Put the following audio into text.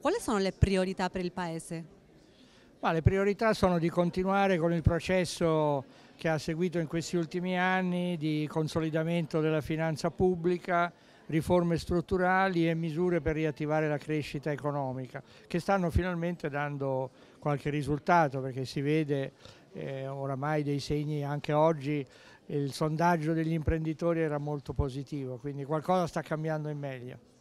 Quali sono le priorità per il Paese? Ma le priorità sono di continuare con il processo che ha seguito in questi ultimi anni di consolidamento della finanza pubblica, riforme strutturali e misure per riattivare la crescita economica, che stanno finalmente dando qualche risultato perché si vede eh, oramai dei segni anche oggi il sondaggio degli imprenditori era molto positivo, quindi qualcosa sta cambiando in meglio.